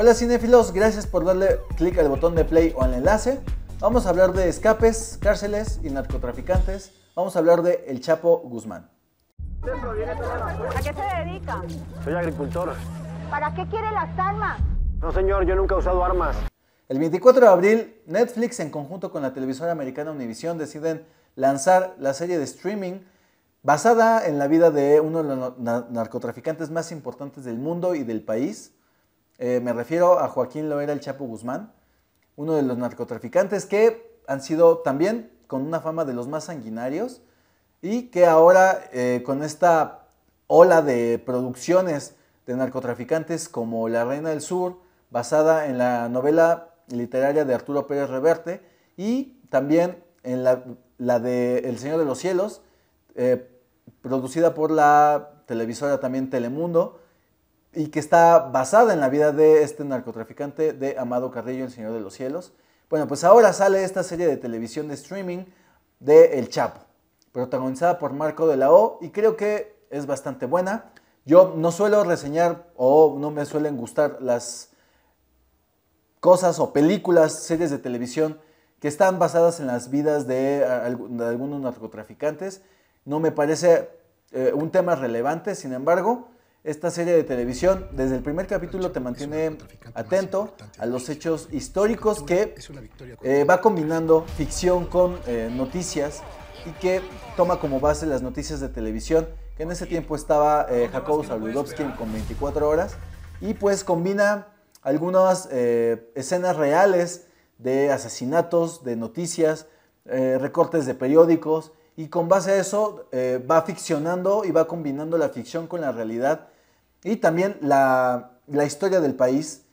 Hola cinéfilos, gracias por darle clic al botón de play o al enlace. Vamos a hablar de escapes, cárceles y narcotraficantes. Vamos a hablar de El Chapo Guzmán. ¿A qué se dedica? Soy agricultor. ¿Para qué quiere las armas? No señor, yo nunca he usado armas. El 24 de abril, Netflix en conjunto con la televisora americana Univision deciden lanzar la serie de streaming basada en la vida de uno de los narcotraficantes más importantes del mundo y del país, eh, me refiero a Joaquín Loera el Chapo Guzmán, uno de los narcotraficantes que han sido también con una fama de los más sanguinarios y que ahora eh, con esta ola de producciones de narcotraficantes como La Reina del Sur, basada en la novela literaria de Arturo Pérez Reverte y también en la, de El Señor de los Cielos, eh, producida por la televisora también Telemundo, y que está basada en la vida de este narcotraficante de Amado Carrillo, el Señor de los Cielos. Bueno, pues ahora sale esta serie de televisión de streaming de El Chapo, protagonizada por Marco de la O y creo que es bastante buena. Yo no suelo reseñar o no me suelen gustar las cosas o películas, series de televisión que están basadas en las vidas de, algunos narcotraficantes. No me parece eh, un tema relevante, sin embargo, esta serie de televisión desde el primer capítulo te mantiene atento a los hechos históricos que eh, va combinando ficción con eh, noticias y que toma como base las noticias de televisión, que en ese tiempo estaba eh, Jacobo con 24 horas, y pues combina algunas escenas reales de asesinatos, de noticias, recortes de periódicos, y con base a eso eh, va ficcionando y va combinando la ficción con la realidad y también la, historia del país,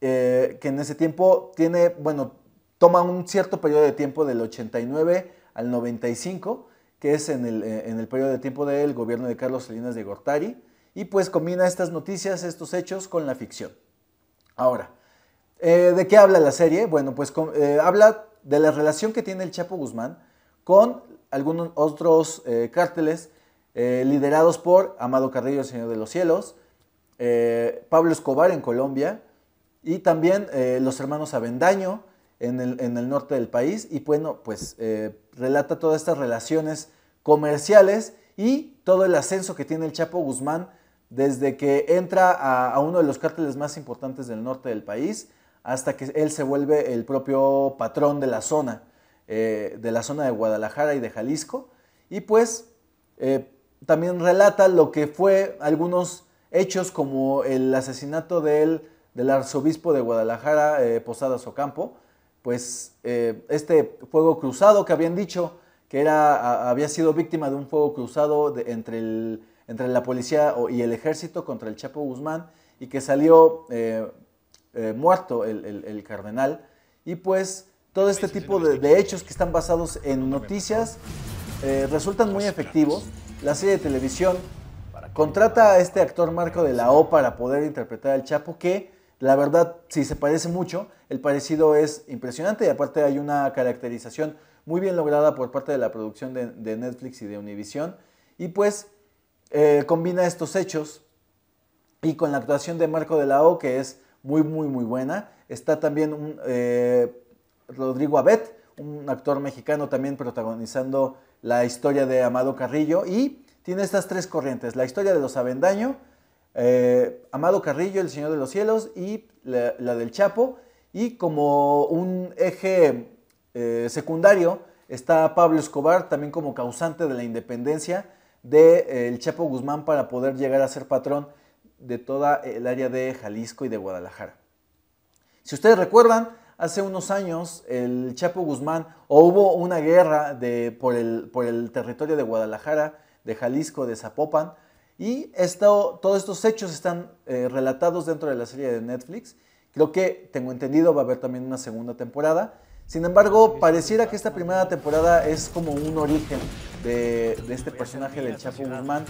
eh, que en ese tiempo tiene, bueno, toma un cierto periodo de tiempo del 89 al 95, que es en el, eh, en el periodo de tiempo del gobierno de Carlos Salinas de Gortari, y pues combina estas noticias, estos hechos con la ficción. Ahora, ¿de qué habla la serie? Bueno, pues habla de la relación que tiene el Chapo Guzmán con algunos otros eh, cárteles eh, liderados por Amado Carrillo, el Señor de los Cielos, eh, Pablo Escobar en Colombia y también los hermanos Avendaño en el, norte del país. Y bueno, pues relata todas estas relaciones comerciales y todo el ascenso que tiene el Chapo Guzmán desde que entra a, a uno de los cárteles más importantes del norte del país hasta que él se vuelve el propio patrón de la zona. Eh, de la zona de Guadalajara y de Jalisco. Y pues eh, también relata lo que fue algunos hechos como el asesinato del, del arzobispo de Guadalajara, eh, Posadas Ocampo, pues este fuego cruzado que habían dicho que era, había sido víctima de un fuego cruzado entre, la policía y el ejército contra el Chapo Guzmán y que salió muerto el cardenal. Y pues todo este tipo de, hechos que están basados en noticias eh, resultan muy efectivos. La serie de televisión contrata a este actor Marco de la O para poder interpretar al Chapo, que la verdad, si se parece mucho, el parecido es impresionante y aparte hay una caracterización muy bien lograda por parte de la producción de, Netflix y de Univision. Y pues eh, combina estos hechos y con la actuación de Marco de la O, que es muy, muy, muy buena. Está también un, eh, Rodrigo Abet, un actor mexicano también protagonizando la historia de Amado Carrillo. Y tiene estas tres corrientes, la historia de los Avendaño, eh, Amado Carrillo, El Señor de los Cielos y la, del Chapo. Y como un eje eh, secundario está Pablo Escobar, también como causante de la independencia del de, eh, Chapo Guzmán para poder llegar a ser patrón de toda el área de Jalisco y de Guadalajara. Si ustedes recuerdan, hace unos años el Chapo Guzmán, o hubo una guerra por, el, territorio de Guadalajara, de Jalisco, de Zapopan, y todos estos hechos están eh, relatados dentro de la serie de Netflix. Creo que, tengo entendido, va a haber también una segunda temporada. Sin embargo, pareciera que esta primera temporada es como un origen de, este personaje del Chapo Guzmán.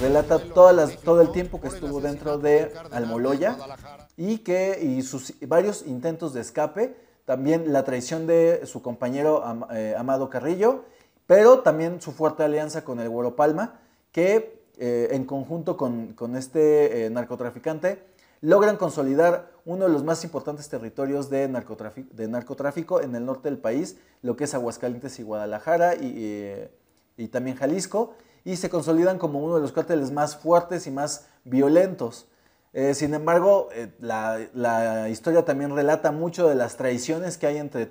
Relata todo el tiempo que estuvo dentro de Almoloya y, que, y sus varios intentos de escape. También la traición de su compañero eh, Amado Carrillo, pero también su fuerte alianza con el Güero Palma, que eh, en conjunto con, este eh, narcotraficante logran consolidar uno de los más importantes territorios de narcotráfico, en el norte del país, lo que es Aguascalientes y Guadalajara y, eh, también Jalisco, y se consolidan como uno de los cárteles más fuertes y más violentos. Eh, sin embargo, eh, la, la, historia también relata mucho de las traiciones que hay entre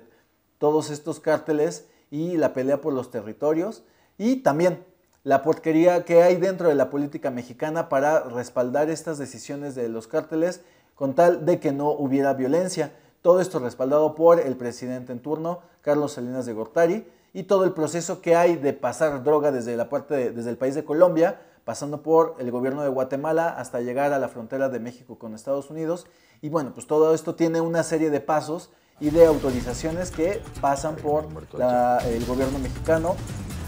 todos estos cárteles y la pelea por los territorios y también la porquería que hay dentro de la política mexicana para respaldar estas decisiones de los cárteles con tal de que no hubiera violencia. Todo esto respaldado por el presidente en turno, Carlos Salinas de Gortari, y todo el proceso que hay de pasar droga desde, la parte desde el país de Colombia, pasando por el gobierno de Guatemala hasta llegar a la frontera de México con Estados Unidos. Y bueno, pues todo esto tiene una serie de pasos y de autorizaciones que pasan por el gobierno mexicano,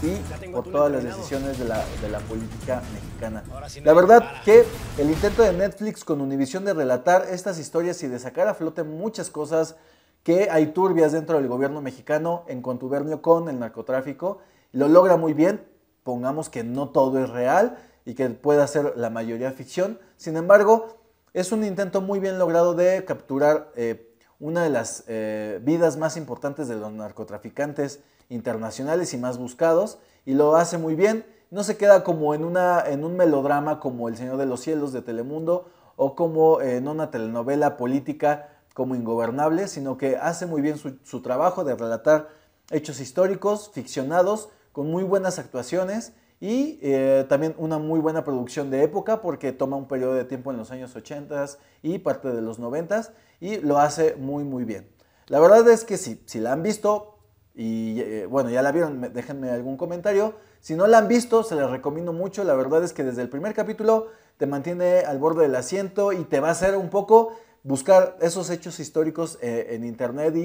y por todas las decisiones de la, política mexicana. la verdad que el intento de Netflix con Univisión de relatar estas historias y de sacar a flote muchas cosas que hay turbias dentro del gobierno mexicano en contubernio con el narcotráfico, lo logra muy bien, pongamos que no todo es real y que pueda ser la mayoría ficción, sin embargo, es un intento muy bien logrado de capturar eh, una de las eh, vidas más importantes de los narcotraficantes internacionales y más buscados, y lo hace muy bien. No se queda como en, una, un melodrama como El Señor de los Cielos de Telemundo o como en una telenovela política como Ingobernable, sino que hace muy bien su trabajo de relatar hechos históricos, ficcionados, con muy buenas actuaciones y eh, también una muy buena producción de época porque toma un periodo de tiempo en los años 80 y parte de los 90 y lo hace muy muy bien. La verdad es que sí, si la han visto y eh, bueno, ya la vieron, déjenme algún comentario. Si no la han visto, se les recomiendo mucho. La verdad es que desde el primer capítulo te mantiene al borde del asiento y te va a hacer un poco buscar esos hechos históricos eh, en internet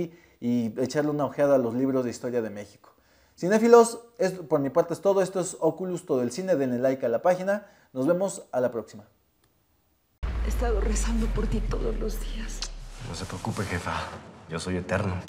y echarle una ojeada a los libros de historia de México. Cinéfilos, es por mi parte es todo. Esto es Oculus, todo el cine. Denle like a la página. Nos vemos a la próxima. He estado rezando por ti todos los días. No se preocupe, jefa. Yo soy eterno.